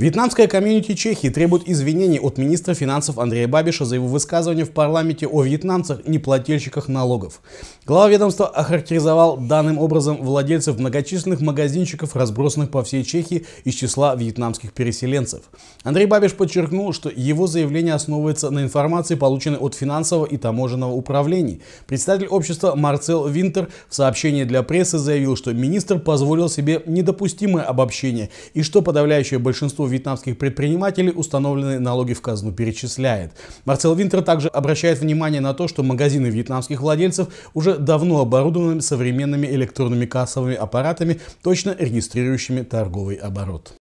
Вьетнамская комьюнити Чехии требует извинений от министра финансов Андрея Бабиша за его высказывание в парламенте о вьетнамцах неплательщиках налогов. Глава ведомства охарактеризовал данным образом владельцев многочисленных магазинчиков, разбросанных по всей Чехии из числа вьетнамских переселенцев. Андрей Бабиш подчеркнул, что его заявление основывается на информации, полученной от финансового и таможенного управлений. Представитель общества Марцел Винтер в сообщении для прессы заявил, что министр позволил себе недопустимое обобщение и что подавляющее большинство вьетнамских предпринимателей установленные налоги в казну перечисляет. Марсел Винтер также обращает внимание на то, что магазины вьетнамских владельцев уже давно оборудованы современными электронными кассовыми аппаратами, точно регистрирующими торговый оборот.